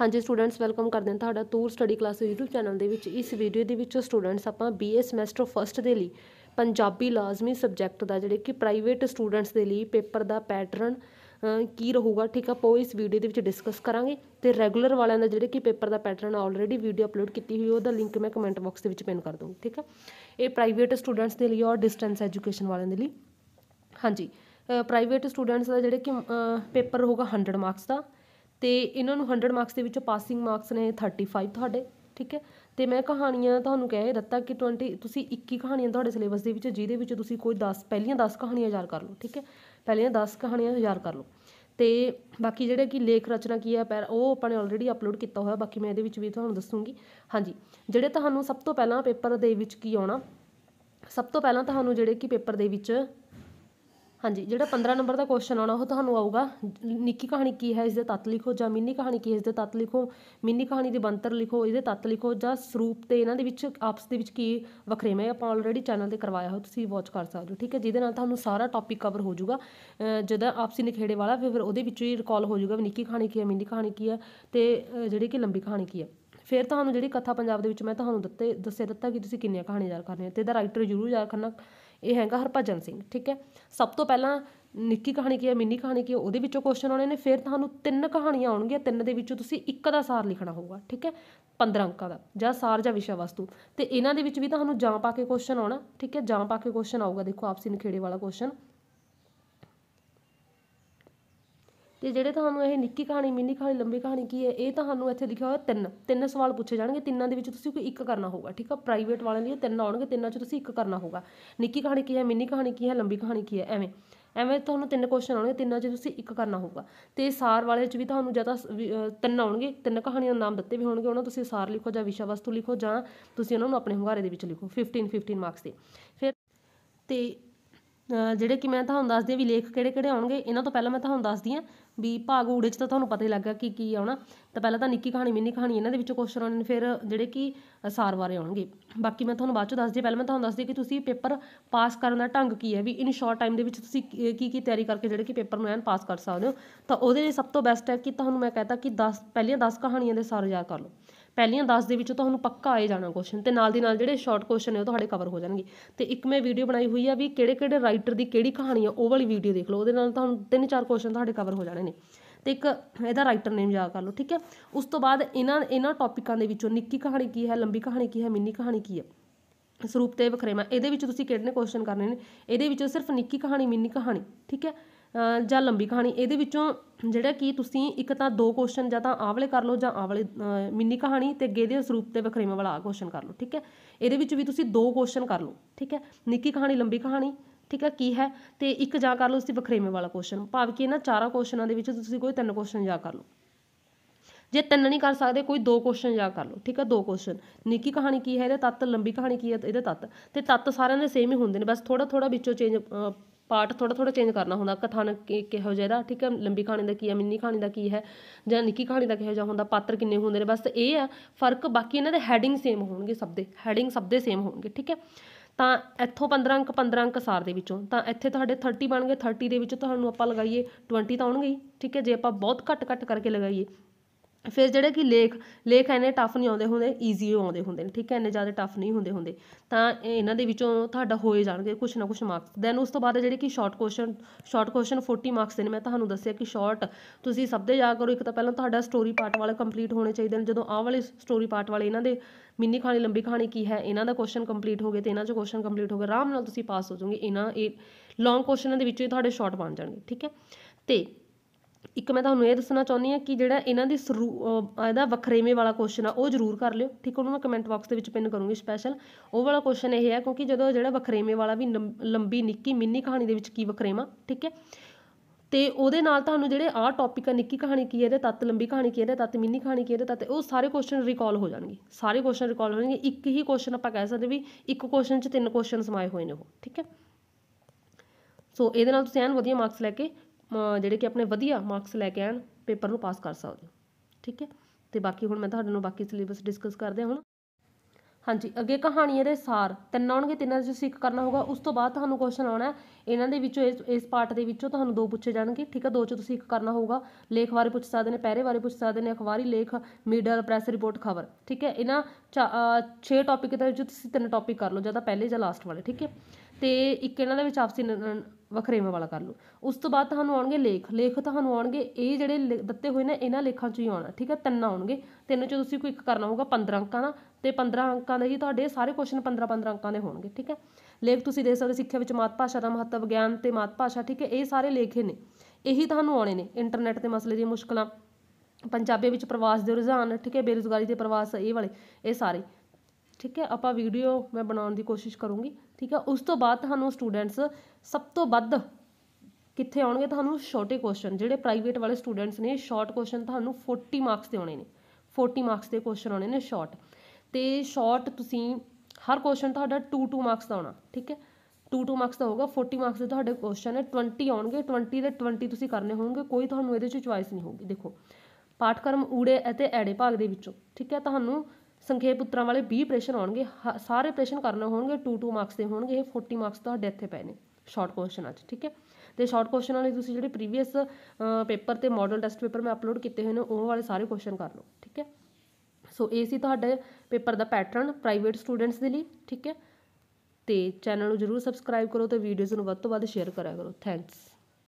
ਹਾਂਜੀ students welcome ਕਰਦੇ ਹਾਂ ਤੁਹਾਡਾ Toor study class YouTube channel ਦੇ ਵਿੱਚ ਇਸ ਵੀਡੀਓ ਦੇ ਵਿੱਚ ਸਟੂਡੈਂਟਸ ਆਪਾਂ BA ਸੈਮੈਸਟਰ ਫਸਟ ਦੇ ਲਈ ਪੰਜਾਬੀ ਲਾਜ਼ਮੀ ਸਬਜੈਕਟ ਦਾ ਜਿਹੜੇ ਕਿ ਪ੍ਰਾਈਵੇਟ ਸਟੂਡੈਂਟਸ ਦੇ ਲਈ ਪੇਪਰ ਦਾ ਪੈਟਰਨ ਕੀ ਰਹੂਗਾ ਠੀਕ ਆ ਪੋ ਇਸ ਵੀਡੀਓ ਦੇ ਵਿੱਚ ਡਿਸਕਸ ਕਰਾਂਗੇ ਤੇ ਰੈਗੂਲਰ ਵਾਲਿਆਂ ਦਾ ਜਿਹੜੇ ਕਿ ਪੇਪਰ ਦਾ ਪੈਟਰਨ ਆਲਰੇਡੀ ਵੀਡੀਓ ਅਪਲੋਡ ਕੀਤੀ ਹੋਈ ਉਹਦਾ ਲਿੰਕ ਮੈਂ ਕਮੈਂਟ ਬਾਕਸ ਦੇ ਵਿੱਚ ਪਿਨ ਕਰ ਦੂੰਗੀ ਠੀਕ ਆ ਇਹ ਪ੍ਰਾਈਵੇਟ ਸਟੂਡੈਂਟਸ ਦੇ ਲਈ ਔਰ ਡਿਸਟੈਂਸ ਐਜੂਕੇਸ਼ਨ ਵਾਲਿਆਂ ਦੇ ਲਈ ਹਾਂਜੀ ਪ੍ਰਾਈਵੇਟ ਸਟੂਡੈਂਟਸ ਦਾ ਜਿਹੜੇ ਕਿ ਪੇਪਰ ਹੋਗਾ 100 ਮਾਰਕਸ ਦਾ ਤੇ ਇਹਨਾਂ ਨੂੰ 100 ਮਾਰਕਸ ਦੇ ਵਿੱਚੋਂ ਪਾਸਿੰਗ ਮਾਰਕਸ ਨੇ 35 ਤੁਹਾਡੇ ਠੀਕ ਹੈ ਤੇ ਮੈਂ ਕਹਾਣੀਆਂ ਤੁਹਾਨੂੰ ਕਹਿ ਰੱਤਾ ਕਿ 20 ਤੁਸੀਂ 21 ਕਹਾਣੀਆਂ ਤੁਹਾਡੇ ਸਿਲੇਬਸ ਦੇ ਵਿੱਚ ਜਿਹਦੇ ਵਿੱਚ ਤੁਸੀਂ ਕੋਈ 10 ਪਹਿਲੀਆਂ 10 ਕਹਾਣੀਆਂ ਯਾਦ ਕਰ ਲਓ ਠੀਕ ਹੈ ਪਹਿਲੀਆਂ 10 ਕਹਾਣੀਆਂ ਯਾਦ ਕਰ ਲਓ ਤੇ ਬਾਕੀ ਜਿਹੜੇ ਕਿ ਲੇਖ ਰਚਨਾ ਕੀ ਹੈ ਉਹ ਆਪਾਂ ਨੇ ਆਲਰੇਡੀ ਅਪਲੋਡ ਕੀਤਾ ਹੋਇਆ ਬਾਕੀ ਮੈਂ ਇਹਦੇ ਵਿੱਚ ਵੀ ਤੁਹਾਨੂੰ ਦੱਸੂਗੀ ਹਾਂਜੀ ਜਿਹੜੇ ਤੁਹਾਨੂੰ ਸਭ ਤੋਂ ਪਹਿਲਾਂ ਪੇਪਰ ਦੇ ਵਿੱਚ ਕੀ ਆਉਣਾ ਸਭ ਤੋਂ ਪਹਿਲਾਂ ਤੁਹਾਨੂੰ ਜਿਹੜੇ ਕਿ ਪੇਪਰ ਦੇ ਵਿੱਚ ਹਾਂਜੀ ਜਿਹੜਾ 15 ਨੰਬਰ ਦਾ ਕੁਐਸਚਨ ਆਉਣਾ ਉਹ ਤੁਹਾਨੂੰ ਆਊਗਾ ਨਿੱਕੀ ਕਹਾਣੀ ਕੀ ਹੈ ਇਸ ਦੇ ਤੱਤ ਲਿਖੋ ਜਾਂ ਮਿੰਨੀ ਕਹਾਣੀ ਕੀ ਹੈ ਇਸ ਦੇ ਤੱਤ ਲਿਖੋ ਮਿੰਨੀ ਕਹਾਣੀ ਦੇ ਬੰਤਰ ਲਿਖੋ ਇਹਦੇ ਤੱਤ ਲਿਖੋ ਜਾਂ ਸਰੂਪ ਤੇ ਇਹਨਾਂ ਦੇ ਵਿੱਚ ਆਪਸ ਦੇ ਵਿੱਚ ਕੀ ਮੈਂ ਆਪਾਂ ਆਲਰੇਡੀ ਚੈਨਲ ਤੇ ਕਰਵਾਇਆ ਹੋ ਤੁਸੀਂ ਵਾਚ ਕਰ ਸਕਦੇ ਹੋ ਠੀਕ ਹੈ ਜਿਹਦੇ ਨਾਲ ਤੁਹਾਨੂੰ ਸਾਰਾ ਟੌਪਿਕ ਕਵਰ ਹੋ ਜਾਊਗਾ ਜਦੋਂ ਆਪਸੀ ਨਿਖੇੜੇ ਵਾਲਾ ਫਿਰ ਉਹਦੇ ਵਿੱਚੋਂ ਹੀ ਰਿਕਾਲ ਹੋ ਜਾਊਗਾ ਨਿੱਕੀ ਕਹਾਣੀ ਕੀ ਹੈ ਮਿੰਨੀ ਕਹਾਣੀ ਕੀ ਹੈ ਤੇ ਜਿਹੜੀ ਕਿ ਲੰਬੀ ਕਹਾਣੀ ਕੀ ਹੈ ਫਿਰ ਤੁਹਾਨੂੰ ਜਿਹੜੀ ਕਥਾ ਪੰਜਾਬ ਦੇ ਵਿੱਚ ਮੈਂ ਤੁਹਾਨੂੰ ਦਿੱਤੇ ਦੱਸਿਆ ਦਿੱਤਾ ਕਿ ਤੁਸੀਂ ਕਿੰਨੀਆਂ ਕਹਾਣੀਆਂ ਯਾਦ ਕਰਨੀਆਂ ਤੇ ਇਹਦਾ ਰਾਈਟਰ ਜ਼ਰੂਰ ਯਾਦ ਕਰਨਾ ਇਹ ਹੈਗਾ ਹਰਭਜਨ ਸਿੰਘ ਠੀਕ ਹੈ ਸਭ ਤੋਂ ਪਹਿਲਾਂ ਨਿੱਕੀ ਕਹਾਣੀ ਕੀ ਹੈ ਮਿੰਨੀ ਕਹਾਣੀ ਕੀ ਹੈ ਉਹਦੇ ਵਿੱਚੋਂ ਕੁਐਸਚਨ ਆਉਣੇ ਨੇ ਫਿਰ ਤੁਹਾਨੂੰ ਤਿੰਨ ਕਹਾਣੀਆਂ ਆਉਣਗੀਆਂ ਤਿੰਨ ਦੇ ਵਿੱਚੋਂ ਤੁਸੀਂ ਇੱਕ ਦਾ ਸਾਰ ਲਿਖਣਾ ਹੋਊਗਾ ਠੀਕ ਹੈ 15 ਅੰਕਾਂ ਦਾ ਜਾਂ ਸਾਰ ਜਾਂ ਵਿਸ਼ਾ ਵਸਤੂ ਤੇ ਇਹਨਾਂ ਦੇ ਵਿੱਚ ਵੀ ਤੁਹਾਨੂੰ ਜਾਂ ਪਾ ਕੇ ਕੁਐਸਚਨ ਆਉਣਾ ਠੀਕ ਹੈ ਜਾਂ ਪਾ ਕੇ ਕੁਐਸਚਨ ਆਊਗਾ ਦੇਖੋ ਆਪਸੀ ਨਖੇੜੇ ਵਾਲਾ ਕੁਐਸਚਨ ਤੇ ਜਿਹੜੇ ਤੁਹਾਨੂੰ ਇਹ ਨਿੱਕੀ ਕਹਾਣੀ ਮਿੰਨੀ ਕਹਾਣੀ ਲੰਬੀ ਕਹਾਣੀ ਕੀ ਹੈ ਇਹ ਤੁਹਾਨੂੰ ਇੱਥੇ ਲਿਖਿਆ ਹੋਇਆ ਤਿੰਨ ਤਿੰਨ ਸਵਾਲ ਪੁੱਛੇ ਜਾਣਗੇ ਤਿੰਨਾਂ ਦੇ ਵਿੱਚ ਤੁਸੀਂ ਕੋਈ ਇੱਕ ਕਰਨਾ ਹੋਊਗਾ ਠੀਕ ਆ ਪ੍ਰਾਈਵੇਟ ਵਾਲਿਆਂ ਲਈ ਤਿੰਨ ਆਉਣਗੇ ਤਿੰਨਾਂ 'ਚ ਤੁਸੀਂ ਇੱਕ ਕਰਨਾ ਹੋਊਗਾ ਨਿੱਕੀ ਕਹਾਣੀ ਕੀ ਹੈ ਮਿੰਨੀ ਕਹਾਣੀ ਕੀ ਹੈ ਲੰਬੀ ਕਹਾਣੀ ਕੀ ਹੈ ਐਵੇਂ ਐਵੇਂ ਤੁਹਾਨੂੰ ਤਿੰਨ ਕੁਐਸਚਨ ਆਉਣਗੇ ਤਿੰਨਾਂ 'ਚ ਤੁਸੀਂ ਇੱਕ ਕਰਨਾ ਹੋਊਗਾ ਤੇ ਸਾਰ ਵਾਲੇ 'ਚ ਵੀ ਤੁਹਾਨੂੰ ਜਾਂ ਤਾਂ ਤਿੰਨ ਆਉਣਗੇ ਤਿੰਨ ਕਹਾਣੀਆਂ ਦੇ ਨਾਮ ਦਿੱਤੇ ਵੀ ਹੋਣਗੇ ਉਹਨਾਂ ਤੁਸੀਂ ਸਾਰ ਲਿਖੋ ਜਾਂ ਵਿਸ਼ਾ ਵਸਤੂ ਲਿਖੋ ਜਾਂ ਤੁਸੀਂ ਉਹਨਾਂ ਨੂੰ ਆਪਣੇ ਹੰਗਾਰੇ ਦੇ ਵਿੱਚ ਲਿਖੋ 15 15 ਮਾਰਕਸ ਦੇ ਫਿਰ ਤੇ ਜਿਹੜੇ ਕਿ ਮੈਂ ਤੁਹਾਨੂੰ ਦੱਸਦੀ ਆ ਵੀ ਲੇਖ ਕਿਹੜੇ ਕਿਹੜੇ ਆਉਣਗੇ ਇਹਨਾਂ ਤੋਂ ਪਹਿਲਾਂ ਮੈਂ ਤੁਹਾਨੂੰ ਦੱਸਦੀ ਆ ਵੀ ਭਾਗ ਊੜੇ 'ਚ ਤਾਂ ਤੁਹਾਨੂੰ ਪਤਾ ਹੀ ਲੱਗਾ ਕਿ ਕੀ ਆਉਣਾ ਤਾਂ ਪਹਿਲਾਂ ਤਾਂ ਨਿੱਕੀ ਕਹਾਣੀ ਮਿੰਨੀ ਕਹਾਣੀ ਇਹਨਾਂ ਦੇ ਵਿੱਚੋਂ ਕੁਐਸਚਨ ਨੇ ਫਿਰ ਜਿਹੜੇ ਕਿ ਸਾਰ ਬਾਰੇ ਆਉਣਗੇ ਬਾਕੀ ਮੈਂ ਤੁਹਾਨੂੰ ਬਾਅਦ 'ਚ ਦੱਸਦੀ ਪਹਿਲਾਂ ਮੈਂ ਤੁਹਾਨੂੰ ਦੱਸਦੀ ਕਿ ਤੁਸੀਂ ਪੇਪਰ ਪਾਸ ਕਰਨ ਦਾ ਢੰਗ ਕੀ ਹੈ ਵੀ ਇਨ ਸ਼ਾਰਟ ਟਾਈਮ ਦੇ ਵਿੱਚ ਤੁਸੀਂ ਕੀ ਕੀ ਤਿਆਰੀ ਕਰਕੇ ਜਿਹੜੇ ਕਿ ਪੇਪਰ ਨੂੰ ਐਨ ਪਾਸ ਕਰ ਸਕਦੇ ਹੋ ਤਾਂ ਉਹਦੇ ਲਈ ਸਭ ਤੋਂ ਬੈਸਟ ਹੈ ਕਿ ਤੁਹਾਨੂੰ ਮੈਂ ਕਹਤਾ ਕਿ 10 ਪਹਿਲੀਆਂ 10 ਕਹਾਣੀਆਂ ਦੇ ਸਾਰ ਯਾਦ ਕਰ ਲਓ ਪਹਿਲੀਆਂ 10 ਦੇ ਵਿੱਚੋਂ ਤੁਹਾਨੂੰ ਪੱਕਾ ਆਏ ਜਾਣਾ ਕੁਐਸਚਨ ਤੇ ਨਾਲ ਦੀ ਨਾਲ ਜਿਹੜੇ ਸ਼ਾਰਟ ਕੁਐਸਚਨ ਨੇ ਉਹ ਤੁਹਾਡੇ ਕਵਰ ਹੋ ਜਾਣਗੇ ਤੇ ਇੱਕ ਮੈਂ ਵੀਡੀਓ ਬਣਾਈ ਹੋਈ ਆ ਵੀ ਕਿਹੜੇ ਕਿਹੜੇ ਰਾਈਟਰ ਦੀ ਕਿਹੜੀ ਕਹਾਣੀ ਆ ਉਹ ਵਾਲੀ ਵੀਡੀਓ ਦੇਖ ਲਓ ਉਹਦੇ ਨਾਲ ਤੁਹਾਨੂੰ ਤਿੰਨ ਚਾਰ ਕੁਐਸਚਨ ਤੁਹਾਡੇ ਕਵਰ ਹੋ ਜਾਣੇ ਨੇ ਤੇ ਇੱਕ ਇਹਦਾ ਰਾਈਟਰ ਨੇਮ ਯਾਦ ਕਰ ਲਓ ਠੀਕ ਹੈ ਉਸ ਤੋਂ ਬਾਅਦ ਇਹਨਾਂ ਇਹਨਾਂ ਟੌਪਿਕਾਂ ਦੇ ਵਿੱਚੋਂ ਨਿੱਕੀ ਕਹਾਣੀ ਕੀ ਹੈ ਲੰਬੀ ਕਹਾਣੀ ਕੀ ਹੈ ਮਿੰਨੀ ਕਹਾਣੀ ਕੀ ਹੈ ਸਰੂਪ ਤੇ ਵਖਰੇਵਾ ਇਹਦੇ ਵਿੱਚ ਤੁਸੀਂ ਕਿਹੜੇ ਕੁਐਸਚਨ ਕਰਨੇ ਨੇ ਇਹਦੇ ਵਿੱਚੋਂ ਸਿਰਫ ਨਿੱਕੀ ਕਹਾਣੀ ਮਿੰਨੀ ਕਹਾਣੀ ਠੀਕ ਹੈ ਜਾਂ ਲੰਬੀ ਕਹਾਣੀ ਇਹਦੇ ਵਿੱਚੋਂ ਜਿਹੜਾ ਕਿ ਤੁਸੀਂ ਇੱਕ ਤਾਂ ਦੋ ਕੁਐਸਚਨ ਜਾਂ ਤਾਂ ਆਹ ਵਾਲੇ ਕਰ ਲਓ ਜਾਂ ਆਹ ਵਾਲੇ ਮਿੰਨੀ ਕਹਾਣੀ ਤੇ ਅੱਗੇ ਦੇ ਸਰੂਪ ਤੇ ਵਖਰੇਵਾਂ ਵਾਲਾ ਆ ਕੁਐਸਚਨ ਕਰ ਲਓ ਠੀਕ ਹੈ ਇਹਦੇ ਵਿੱਚ ਵੀ ਤੁਸੀਂ ਦੋ ਕੁਐਸਚਨ ਕਰ ਲਓ ਠੀਕ ਹੈ ਨਿੱਕੀ ਕਹਾਣੀ ਲੰਬੀ ਕਹਾਣੀ ਠੀਕ ਹੈ ਕੀ ਹੈ ਤੇ ਇੱਕ ਜਾਂ ਕਰ ਲਓ ਤੁਸੀਂ ਵਖਰੇਵੇਂ ਵਾਲਾ ਕੁਐਸਚਨ ਭਾਵ ਕਿ ਇਹਨਾਂ ਚਾਰਾਂ ਕੁਐਸਚਨਾਂ ਦੇ ਵਿੱਚ ਤੁਸੀਂ ਕੋਈ ਤਿੰਨ ਕੁਐਸਚਨ ਜਾਂ ਕਰ ਲਓ ਜੇ ਤਿੰਨ ਨਹੀਂ ਕਰ ਸਕਦੇ ਕੋਈ ਦੋ ਕੁਐਸਚਨ ਜਾਂ ਕਰ ਲਓ ਠੀਕ ਹੈ ਦੋ ਕੁਐਸਚਨ ਨਿੱਕੀ ਕਹਾਣੀ ਕੀ ਹੈ ਇਹਦੇ ਤੱਤ ਲੰਬੀ ਕਹਾਣੀ ਕੀ ਹੈ ਇਹਦੇ ਤੱਤ ਤੇ ਤੱਤ ਸਾਰਿਆਂ ਦੇ ਸੇਮ ਹੀ ਹੁੰਦੇ ਨੇ ਬਸ ਥੋੜਾ ਥੋੜਾ ਵਿੱਚੋਂ ਚੇਂਜ ਪਾਰਟ ਥੋੜਾ ਥੋੜਾ ਚੇਂਜ ਕਰਨਾ ਹੁੰਦਾ ਕਥਾਨਕ ਕਿਹੋ ਜਿਹਾ ਦਾ ਠੀਕ ਹੈ ਲੰਬੀ ਕਹਾਣੀ ਦਾ ਕੀ ਹੈ ਮਿੰਨੀ ਕਹਾਣੀ ਦਾ ਕੀ ਹੈ ਜਾਂ ਨਿੱਕੀ ਕਹਾਣੀ ਦਾ ਕਿਹੋ ਜਿਹਾ ਹੁੰਦਾ ਪਾਤਰ ਕਿੰਨੇ ਹੁੰਦੇ ਨੇ ਬਸ ਇਹ ਆ ਫਰਕ ਬਾਕੀ ਇਹਨਾਂ ਦੇ ਹੈਡਿੰਗ ਸੇਮ ਹੋਣਗੇ ਸਭ ਦੇ ਹੈਡਿੰਗ ਸਭ ਦੇ ਸੇਮ ਹੋਣਗੇ ਠੀਕ ਹੈ ਤਾਂ ਇੱਥੋਂ 15 ਅੰਕ 15 ਅੰਕ ਸਾਰ ਦੇ ਵਿੱਚੋਂ ਤਾਂ ਇੱਥੇ ਤੁਹਾਡੇ 30 ਬਣ ਗਏ 30 ਦੇ ਵਿੱਚੋਂ ਤੁਹਾਨੂੰ ਆਪਾਂ ਲਗਾਈਏ 20 ਤਾਂ ਆਉਣਗੇ ਹੀ ਠੀਕ ਹੈ ਜੇ ਆਪਾਂ ਬਹੁਤ ਘੱਟ ਘੱਟ ਕਰਕੇ ਲਗਾਈਏ ਫਿਰ ਜਿਹੜੇ ਕਿ ਲੇਖ ਲੇਖ ਐਨੇ ਟਫ ਨਹੀਂ ਆਉਂਦੇ ਹੁੰਦੇ ਈਜ਼ੀ ਆਉਂਦੇ ਹੁੰਦੇ ਨੇ ਠੀਕ ਹੈ ਐਨੇ ਜ਼ਿਆਦਾ ਟਫ ਨਹੀਂ ਹੁੰਦੇ ਹੁੰਦੇ ਤਾਂ ਇਹਨਾਂ ਦੇ ਵਿੱਚੋਂ ਤੁਹਾਡਾ ਹੋਏ ਜਾਣਗੇ ਕੁਝ ਨਾ ਕੁਝ ਮਾਰਕਸ ਦੈਨ ਉਸ ਤੋਂ ਬਾਅਦ ਜਿਹੜੇ ਕਿ short question short question 40 marks ਦੇ ਨੇ ਮੈਂ ਤੁਹਾਨੂੰ ਦੱਸਿਆ ਕਿ ਸ਼ਾਰਟ ਤੁਸੀਂ ਸਭ ਦੇ ਜਾ ਕਰੋ ਇੱਕ ਤਾਂ ਪਹਿਲਾਂ ਤੁਹਾਡਾ ਸਟੋਰੀ ਪਾਰਟ ਵਾਲੇ ਕੰਪਲੀਟ ਹੋਣੇ ਚਾਹੀਦੇ ਨੇ ਜਦੋਂ ਆਹ ਵਾਲੇ ਸਟੋਰੀ ਪਾਰਟ ਵਾਲੇ ਇਹਨਾਂ ਦੇ ਮਿੰਨੀ ਕਹਾਣੀ ਲੰਬੀ ਕਹਾਣੀ ਕੀ ਹੈ ਇਹਨਾਂ ਦਾ ਕੁਐਸਚਨ ਕੰਪਲੀਟ ਹੋ ਗਏ ਤੇ ਇਹਨਾਂ 'ਚ ਕੁਐਸਚਨ ਕੰਪਲੀਟ ਹੋ ਗਏ ਆਰਾਮ ਨਾਲ ਤੁਸੀਂ ਪਾਸ ਹੋ ਜਾਓਗੇ ਇਹਨਾਂ ਇਹ ਲੌਂਗ ਕੁਐਸਚਨਾਂ ਦੇ ਵਿੱਚੋਂ ਹੀ ਤੁਹਾਡੇ ਸ਼ਾਰਟ ਬਣ ਜਾਣਗੇ ਠੀਕ ਹੈ ਤੇ ਇੱਕ ਮੈਂ ਤੁਹਾਨੂੰ ਇਹ ਦੱਸਣਾ ਚਾਹੁੰਦੀ ਹਾਂ ਕਿ ਜਿਹੜਾ ਇਹਨਾਂ ਦੀ ਇਹਦਾ ਵਖਰੇਵੇਂ ਵਾਲਾ ਕੁਐਸਚਨ ਆ ਉਹ ਜ਼ਰੂਰ ਕਰ ਲਿਓ ਠੀਕ ਉਹਨੂੰ ਮੈਂ ਕਮੈਂਟ ਬਾਕਸ ਦੇ ਵਿੱਚ ਪਿੰਨ ਕਰੂੰਗੀ ਸਪੈਸ਼ਲ ਉਹ ਵਾਲਾ ਕੁਐਸਚਨ ਇਹ ਹੈ ਕਿਉਂਕਿ ਜਦੋਂ ਜਿਹੜਾ ਵਖਰੇਵੇਂ ਵਾਲਾ ਵੀ ਲੰਬੀ ਨਿੱਕੀ ਮਿੰਨੀ ਕਹਾਣੀ ਦੇ ਵਿੱਚ ਕੀ ਵਖਰੇਵਾ ਠੀਕ ਹੈ ਤੇ ਉਹਦੇ ਨਾਲ ਤੁਹਾਨੂੰ ਜਿਹੜੇ ਆਹ ਟੌਪਿਕ ਆ ਨਿੱਕੀ ਕਹਾਣੀ ਕੀ ਹੈ ਇਹਦੇ ਤੱਤ ਲੰਬੀ ਕਹਾਣੀ ਕੀ ਹੈ ਇਹਦੇ ਤੱਤ ਮਿੰਨੀ ਕਹਾਣੀ ਕੀ ਹੈ ਇਹਦੇ ਤੱਤ ਉਹ ਸਾਰੇ ਕੁਐਸਚਨ ਰਿਕਾਲ ਹੋ ਜਾਣਗੇ ਸਾਰੇ ਕੁਐਸਚਨ ਰਿਕਾਲ ਹੋ ਜਾਣਗੇ ਇੱਕ ਹੀ ਕੁਐਸਚਨ ਆਪਾਂ ਕਹਿ ਸਕਦੇ ਵੀ ਇੱਕ ਕੁਐਸਚਨ 'ਚ ਤਿੰਨ ਕੁਐਸਚਨ ਸਮਾਏ ਹੋਏ ਨੇ ਉਹ ਠੀਕ ਹੈ ਸੋ ਇਹਦੇ ਨਾਲ ਤੁਸੀਂ ਐਨ ਵਧੀਆ ਮਾਰਕਸ ਲੈ ਕੇ ਜਿਹੜੇ ਕਿ ਆਪਣੇ ਵਧੀਆ ਮਾਰਕਸ ਲੈ ਕੇ ਆਣ ਪੇਪਰ ਨੂੰ ਪਾਸ ਕਰ ਸਕਦੇ ਹੋ ਠੀਕ ਹੈ ਤੇ ਬਾਕੀ ਹੁਣ ਮੈਂ ਤੁਹਾਡੇ ਨਾਲ ਬਾਕੀ ਸਿਲੇਬਸ ਡਿਸਕਸ ਕਰਦੇ ਹਾਂ ਹੁਣ ਹਾਂਜੀ ਅੱਗੇ ਕਹਾਣੀਆਂ ਦੇ ਸਾਰ ਤਿੰਨ ਆਉਣਗੇ ਤਿੰਨਾਂ ਚੋਂ ਸਿੱਖ ਕਰਨਾ ਹੋਗਾ ਉਸ ਤੋਂ ਬਾਅਦ ਤੁਹਾਨੂੰ ਕੁਐਸਚਨ ਆਉਣਾ ਇਹਨਾਂ ਦੇ ਵਿੱਚੋਂ ਇਸ ਇਸ ਪਾਰਟ ਦੇ ਵਿੱਚੋਂ ਤੁਹਾਨੂੰ ਦੋ ਪੁੱਛੇ ਜਾਣਗੇ ਠੀਕ ਹੈ ਦੋ ਚੋਂ ਤੁਸੀਂ ਇੱਕ ਕਰਨਾ ਹੋਊਗਾ ਲੇਖ ਬਾਰੇ ਪੁੱਛ ਸਕਦੇ ਨੇ ਪਹਿਰੇ ਬਾਰੇ ਪੁੱਛ ਸਕਦੇ ਨੇ ਅਖਬਾਰੀ ਲੇਖ ਮੀਡੀਆ ਪ੍ਰੈਸ ਰਿਪੋਰਟ ਖਬਰ ਠੀਕ ਹੈ ਇਹਨਾਂ 6 ਟੌਪਿਕ ਦੇ ਵਿੱਚ ਤੁਸੀਂ ਤਿੰਨ ਟੌਪਿਕ ਕਰ ਲਓ ਜਾਂ ਤਾਂ ਪਹਿਲੇ ਜਾਂ ਲਾਸਟ ਵਾਲੇ ਠੀਕ ਹੈ ਤੇ ਇੱਕ ਇਹਨਾਂ ਦੇ ਵਿੱਚ ਆਪਸੀ ਵਖਰੇਵਾਂ ਵਾਲਾ ਕਰ ਲਓ ਉਸ ਤੋਂ ਬਾਅਦ ਤੁਹਾਨੂੰ ਆਉਣਗੇ ਲੇਖ ਲੇਖ ਤੁਹਾਨੂੰ ਆਉਣਗੇ ਇਹ ਜਿਹੜੇ ਦਿੱਤੇ ਹੋਏ ਨੇ ਇਹਨਾਂ ਲੇਖਾਂ 'ਚ ਹੀ ਆਉਣਾ ਠੀਕ ਹੈ ਤਿੰਨ ਆਉਣਗੇ ਤਿੰਨ 'ਚ ਤੁਸੀਂ ਕੋਈ ਇੱਕ ਕਰਨਾ ਹੋਊਗਾ 15 ਅੰਕਾਂ ਦਾ ਤੇ 15 ਅੰਕਾਂ ਦੇ ਹੀ ਤੁਹਾਡੇ ਸਾਰੇ ਕੁਐਸਚਨ 15 15 ਅੰਕਾਂ ਦੇ ਹੋਣਗੇ ਠੀਕ ਹੈ ਲੇਖ ਤੁਸੀਂ ਦੇ ਸਕਦੇ ਸਿੱਖਿਆ ਵਿੱਚ ਮਾਤ ਭਾਸ਼ਾ ਦਾ ਮਹੱਤਵ ਗਿਆਨ ਤੇ ਮਾਤ ਭਾਸ਼ਾ ਠੀਕ ਹੈ ਇਹ ਸਾਰੇ ਲੇਖੇ ਨੇ ਇਹੀ ਤੁਹਾਨੂੰ ਆਉਣੇ ਨੇ ਇੰਟਰਨੈਟ ਤੇ ਮਸਲੇ ਦੀਆਂ ਮੁਸ਼ਕਲਾਂ ਪੰਜਾਬੀ ਵਿੱਚ ਪ੍ਰਵਾਸ ਦੇ ਰੁਝਾਨ ਠੀਕ ਹੈ ਬੇਰੁਜ਼ਗਾਰੀ ਦੇ ਪ੍ਰਵਾਸ ਇਹ ਵਾਲੇ ਇਹ ਸਾਰੇ ਠੀਕ ਹੈ ਆਪਾਂ ਵੀਡੀਓ ਮੈਂ ਬਣਾਉਣ ਦੀ ਕੋਸ਼ਿਸ਼ ਕਰੂੰਗੀ ਠੀਕ ਆ ਉਸ ਤੋਂ ਬਾਅਦ ਤੁਹਾਨੂੰ ਸਟੂਡੈਂਟਸ ਸਭ ਤੋਂ ਵੱਧ ਕਿੱਥੇ ਆਉਣਗੇ ਤੁਹਾਨੂੰ ਛੋਟੇ ਕੁਐਸਚਨ ਜਿਹੜੇ ਪ੍ਰਾਈਵੇਟ ਵਾਲੇ ਸਟੂਡੈਂਟਸ ਨੇ ਸ਼ਾਰਟ ਕੁਐਸਚਨ ਤੁਹਾਨੂੰ 40 ਮਾਰਕਸ ਦੇ ਆਉਣੇ ਨੇ 40 ਮਾਰਕਸ ਦੇ ਕੁਐਸਚਨ ਆਉਣੇ ਨੇ ਸ਼ਾਰਟ ਤੇ ਸ਼ਾਰਟ ਤੁਸੀਂ ਹਰ ਕੁਐਸਚਨ ਤੁਹਾਡਾ 2 2 ਮਾਰਕਸ ਦਾ ਆਉਣਾ ਠੀਕ ਹੈ 2 2 ਮਾਰਕਸ ਦਾ ਹੋਗਾ 40 ਮਾਰਕਸ ਦੇ ਤੁਹਾਡੇ ਕੁਐਸਚਨ ਹੈ 20 ਆਉਣਗੇ 20 ਦੇ 20 ਤੁਸੀਂ ਕਰਨੇ ਹੋਣਗੇ ਕੋਈ ਤੁਹਾਨੂੰ ਇਹਦੇ ਚ ਚੁਆਇਸ ਨਹੀਂ ਹੋਊਗੀ ਦੇਖੋ ਪਾਠਕ੍ਰਮ ਊੜੇ ਅਤੇ ਐੜੇ ਭਾਗ ਦੇ ਵਿੱਚੋਂ ਠੀਕ ਹੈ ਤੁਹਾਨੂੰ ਸੰਖੇਪ ਉੱਤਰਾਂ ਵਾਲੇ 20 ਪ੍ਰਸ਼ਨ ਆਉਣਗੇ ਸਾਰੇ ਪ੍ਰਸ਼ਨ ਕਰਨੇ ਹੋਣਗੇ 2 2 ਮਾਰਕਸ ਦੇ ਹੋਣਗੇ ਇਹ 40 ਮਾਰਕਸ ਤੁਹਾਡੇ ਇੱਥੇ ਪਏ ਨੇ ਸ਼ਾਰਟ ਕੁਐਸਚਨ ਅੱਜ ਠੀਕ ਹੈ ਤੇ ਸ਼ਾਰਟ ਕੁਐਸਚਨ ਵਾਲੇ ਤੁਸੀਂ ਜਿਹੜੇ ਪ੍ਰੀਵੀਅਸ ਪੇਪਰ ਤੇ ਮਾਡਲ ਟੈਸਟ ਪੇਪਰ ਮੈਂ ਅਪਲੋਡ ਕੀਤੇ ਹੋਏ ਨੇ ਉਹ ਵਾਲੇ ਸਾਰੇ ਕੁਐਸਚਨ ਕਰ ਲਓ ਠੀਕ ਹੈ ਸੋ ਇਹ ਸੀ ਤੁਹਾਡੇ ਪੇਪਰ ਦਾ ਪੈਟਰਨ ਪ੍ਰਾਈਵੇਟ ਸਟੂਡੈਂਟਸ ਦੇ ਲਈ ਠੀਕ ਹੈ ਤੇ ਚੈਨਲ ਨੂੰ ਜਰੂਰ ਸਬਸਕ੍ਰਾਈਬ ਕਰੋ ਤੇ ਵੀਡੀਓਜ਼ ਨੂੰ ਵੱਧ ਤੋਂ ਵੱਧ ਸ਼ੇਅਰ ਕਰਿਆ ਕਰੋ ਥੈਂਕਸ